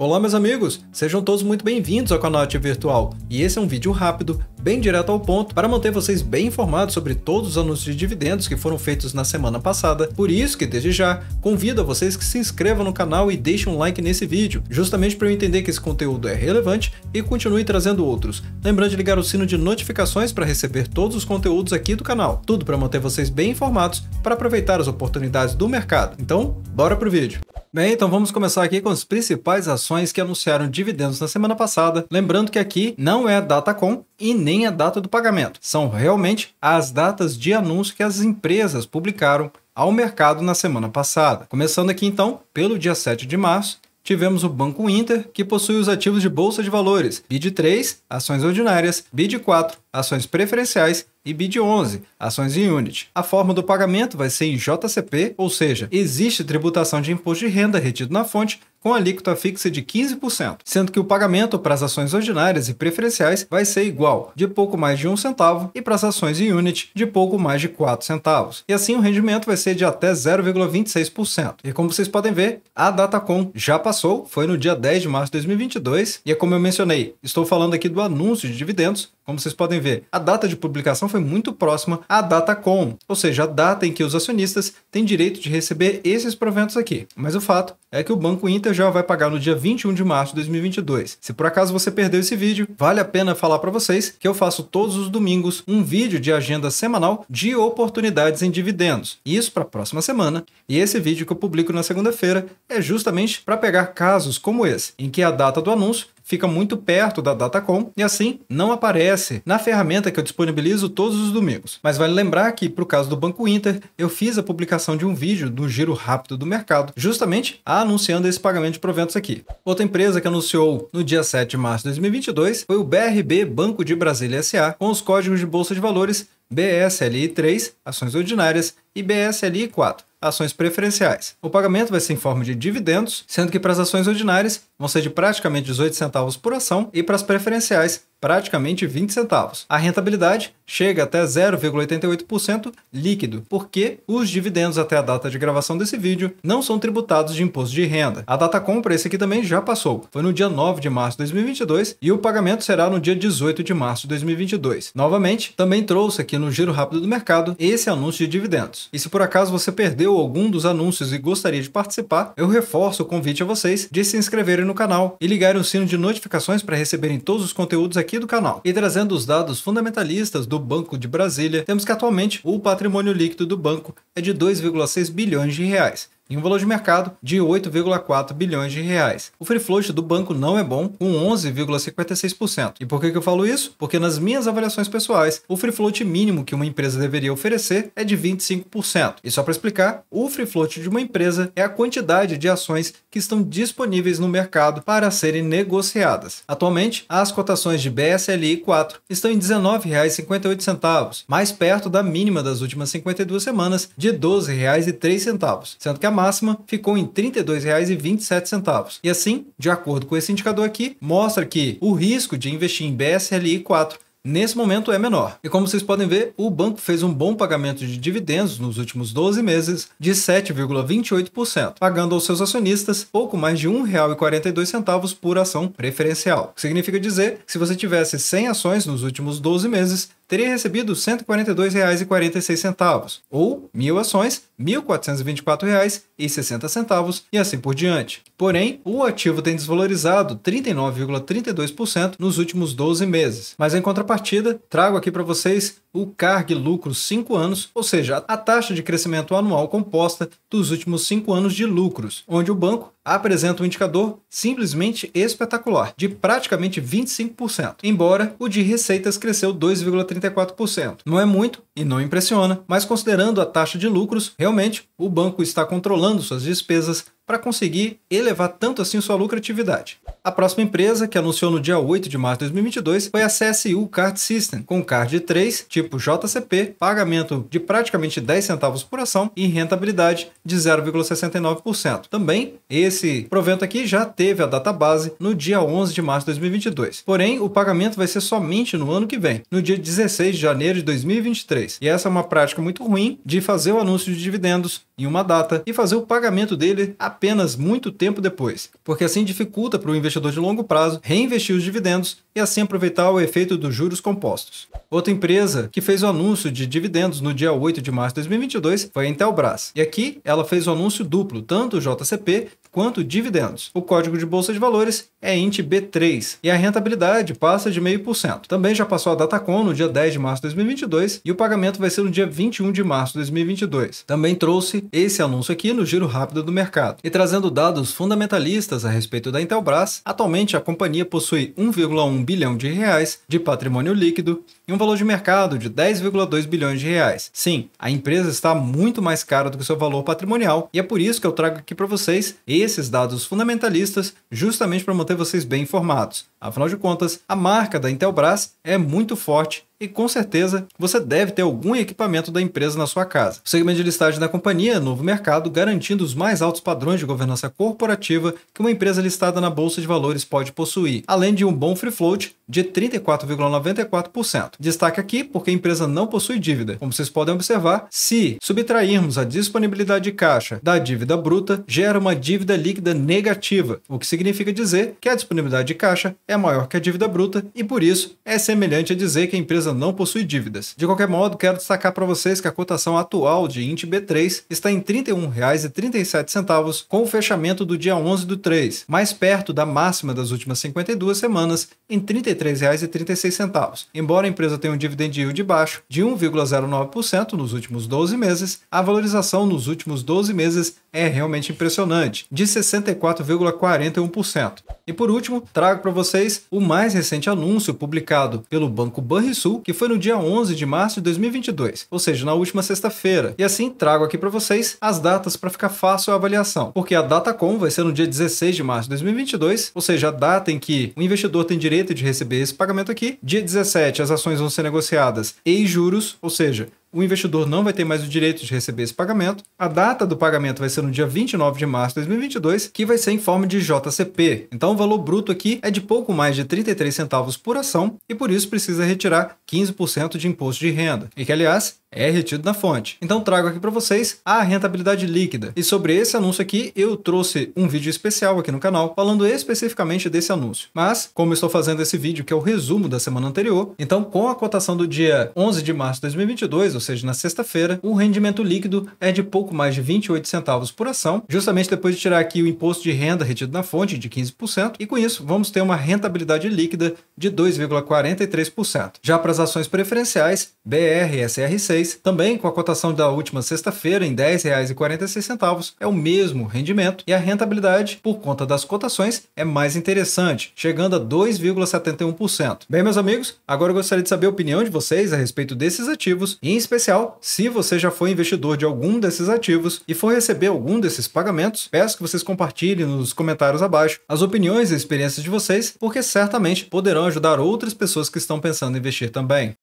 Olá meus amigos, sejam todos muito bem-vindos ao canal Te Virtual e esse é um vídeo rápido, bem direto ao ponto, para manter vocês bem informados sobre todos os anúncios de dividendos que foram feitos na semana passada, por isso que desde já convido a vocês que se inscrevam no canal e deixem um like nesse vídeo, justamente para eu entender que esse conteúdo é relevante e continue trazendo outros. Lembrando de ligar o sino de notificações para receber todos os conteúdos aqui do canal, tudo para manter vocês bem informados para aproveitar as oportunidades do mercado. Então, bora pro vídeo! Bem, então vamos começar aqui com as principais ações que anunciaram dividendos na semana passada. Lembrando que aqui não é a data com e nem a data do pagamento. São realmente as datas de anúncio que as empresas publicaram ao mercado na semana passada. Começando aqui então pelo dia 7 de março, tivemos o Banco Inter, que possui os ativos de bolsa de valores BID3, ações ordinárias, BID4, ações preferenciais e BID11, ações em Unity. A forma do pagamento vai ser em JCP, ou seja, existe tributação de imposto de renda retido na fonte com alíquota fixa de 15%, sendo que o pagamento para as ações ordinárias e preferenciais vai ser igual, de pouco mais de um centavo, e para as ações em Unity, de pouco mais de 4 centavos. E assim o rendimento vai ser de até 0,26%. E como vocês podem ver, a Datacom já passou, foi no dia 10 de março de 2022, e é como eu mencionei, estou falando aqui do anúncio de dividendos, como vocês podem ver, a data de publicação foi muito próxima à data com, ou seja, a data em que os acionistas têm direito de receber esses proventos aqui. Mas o fato é que o Banco Inter já vai pagar no dia 21 de março de 2022. Se por acaso você perdeu esse vídeo, vale a pena falar para vocês que eu faço todos os domingos um vídeo de agenda semanal de oportunidades em dividendos. Isso para a próxima semana. E esse vídeo que eu publico na segunda-feira é justamente para pegar casos como esse, em que a data do anúncio fica muito perto da Datacom e assim não aparece na ferramenta que eu disponibilizo todos os domingos. Mas vale lembrar que, para o caso do Banco Inter, eu fiz a publicação de um vídeo do giro rápido do mercado, justamente anunciando esse pagamento de proventos aqui. Outra empresa que anunciou no dia 7 de março de 2022 foi o BRB Banco de Brasília SA, com os códigos de Bolsa de Valores BSLI 3, ações ordinárias, e BSLI 4, ações preferenciais. O pagamento vai ser em forma de dividendos, sendo que para as ações ordinárias vão ser de praticamente 18 centavos por ação e para as preferenciais, praticamente 20 centavos. A rentabilidade chega até 0,88% líquido, porque os dividendos até a data de gravação desse vídeo não são tributados de imposto de renda. A data compra, esse aqui também já passou, foi no dia 9 de março de 2022 e o pagamento será no dia 18 de março de 2022. Novamente, também trouxe aqui no Giro Rápido do Mercado esse anúncio de dividendos. E se por acaso você perdeu algum dos anúncios e gostaria de participar, eu reforço o convite a vocês de se inscreverem no canal e ligarem o sino de notificações para receberem todos os conteúdos aqui do canal. E trazendo os dados fundamentalistas do Banco de Brasília, temos que atualmente o patrimônio líquido do banco é de 2,6 bilhões de reais em um valor de mercado de 8,4 bilhões de reais. O free float do banco não é bom, com 11,56%. E por que eu falo isso? Porque nas minhas avaliações pessoais, o free float mínimo que uma empresa deveria oferecer é de 25%. E só para explicar, o free float de uma empresa é a quantidade de ações que estão disponíveis no mercado para serem negociadas. Atualmente, as cotações de BSLI 4 estão em R$ 19,58, mais perto da mínima das últimas 52 semanas de R$ 12,03, sendo que a máxima ficou em R$ 32,27. E assim, de acordo com esse indicador aqui, mostra que o risco de investir em BSLI 4 nesse momento é menor. E como vocês podem ver, o banco fez um bom pagamento de dividendos nos últimos 12 meses de 7,28%, pagando aos seus acionistas pouco mais de R$ 1,42 por ação preferencial. Significa dizer que se você tivesse 100 ações nos últimos 12 meses, teria recebido R$ 142,46, ou mil ações, R$ 1.424,60 e assim por diante. Porém, o ativo tem desvalorizado 39,32% nos últimos 12 meses. Mas em contrapartida, trago aqui para vocês o CARG lucro 5 anos, ou seja, a taxa de crescimento anual composta dos últimos 5 anos de lucros, onde o banco apresenta um indicador simplesmente espetacular, de praticamente 25%, embora o de receitas cresceu 2,34%. Não é muito, e não impressiona, mas considerando a taxa de lucros, realmente o banco está controlando suas despesas para conseguir elevar tanto assim sua lucratividade. A próxima empresa, que anunciou no dia 8 de março de 2022, foi a CSU Card System, com card 3, tipo JCP, pagamento de praticamente 10 centavos por ação e rentabilidade de 0,69%. Também, esse provento aqui já teve a data base no dia 11 de março de 2022. Porém, o pagamento vai ser somente no ano que vem, no dia 16 de janeiro de 2023. E essa é uma prática muito ruim de fazer o anúncio de dividendos em uma data e fazer o pagamento dele apenas muito tempo depois, porque assim dificulta para o investidor de longo prazo reinvestir os dividendos e assim aproveitar o efeito dos juros compostos. Outra empresa que fez o anúncio de dividendos no dia 8 de março de 2022 foi a Intelbras. E aqui ela fez o anúncio duplo, tanto o JCP quanto dividendos. O código de bolsa de valores é INT B3 e a rentabilidade passa de 0,5%. Também já passou a Datacom no dia 10 de março de 2022 e o pagamento vai ser no dia 21 de março de 2022. Também trouxe esse anúncio aqui no giro rápido do mercado. E trazendo dados fundamentalistas a respeito da Intelbras, atualmente a companhia possui 1,1 bilhão de reais de patrimônio líquido e um valor de mercado de 10,2 bilhões de reais. Sim, a empresa está muito mais cara do que seu valor patrimonial e é por isso que eu trago aqui para vocês esse esses dados fundamentalistas justamente para manter vocês bem informados. Afinal de contas, a marca da Intelbras é muito forte e com certeza você deve ter algum equipamento da empresa na sua casa. O segmento de listagem da companhia é novo mercado, garantindo os mais altos padrões de governança corporativa que uma empresa listada na bolsa de valores pode possuir, além de um bom free float de 34,94%. Destaque aqui porque a empresa não possui dívida. Como vocês podem observar, se subtrairmos a disponibilidade de caixa da dívida bruta, gera uma dívida líquida negativa, o que significa dizer que a disponibilidade de caixa é maior que a dívida bruta e por isso é semelhante a dizer que a empresa empresa não possui dívidas. De qualquer modo, quero destacar para vocês que a cotação atual de INT B3 está em R$ 31,37 com o fechamento do dia 11 do 3, mais perto da máxima das últimas 52 semanas em R$ 33,36. Embora a empresa tenha um dividend yield baixo de 1,09% nos últimos 12 meses, a valorização nos últimos 12 meses é realmente impressionante, de 64,41%. E por último, trago para vocês o mais recente anúncio publicado pelo Banco Banrisul, que foi no dia 11 de março de 2022, ou seja, na última sexta-feira. E assim trago aqui para vocês as datas para ficar fácil a avaliação, porque a data com vai ser no dia 16 de março de 2022, ou seja, a data em que o investidor tem direito de receber esse pagamento aqui. Dia 17, as ações vão ser negociadas e juros, ou seja, o investidor não vai ter mais o direito de receber esse pagamento. A data do pagamento vai ser no dia 29 de março de 2022, que vai ser em forma de JCP. Então o valor bruto aqui é de pouco mais de 33 centavos por ação e por isso precisa retirar 15% de imposto de renda. E que, aliás, é retido na fonte. Então trago aqui para vocês a rentabilidade líquida. E sobre esse anúncio aqui, eu trouxe um vídeo especial aqui no canal falando especificamente desse anúncio. Mas, como estou fazendo esse vídeo, que é o resumo da semana anterior, então com a cotação do dia 11 de março de 2022, ou seja, na sexta-feira, o rendimento líquido é de pouco mais de 28 centavos por ação, justamente depois de tirar aqui o imposto de renda retido na fonte de 15%, e com isso vamos ter uma rentabilidade líquida de 2,43%. Já para as ações preferenciais, BR, SRC também com a cotação da última sexta-feira em R$ 10,46 é o mesmo rendimento e a rentabilidade por conta das cotações é mais interessante, chegando a 2,71%. Bem, meus amigos, agora eu gostaria de saber a opinião de vocês a respeito desses ativos e em especial se você já foi investidor de algum desses ativos e for receber algum desses pagamentos, peço que vocês compartilhem nos comentários abaixo as opiniões e experiências de vocês, porque certamente poderão ajudar outras pessoas que estão pensando em investir também.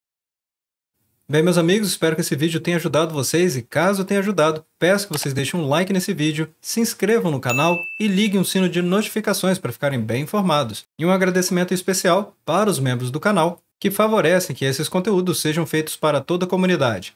Bem, meus amigos, espero que esse vídeo tenha ajudado vocês e caso tenha ajudado, peço que vocês deixem um like nesse vídeo, se inscrevam no canal e liguem o um sino de notificações para ficarem bem informados. E um agradecimento especial para os membros do canal que favorecem que esses conteúdos sejam feitos para toda a comunidade.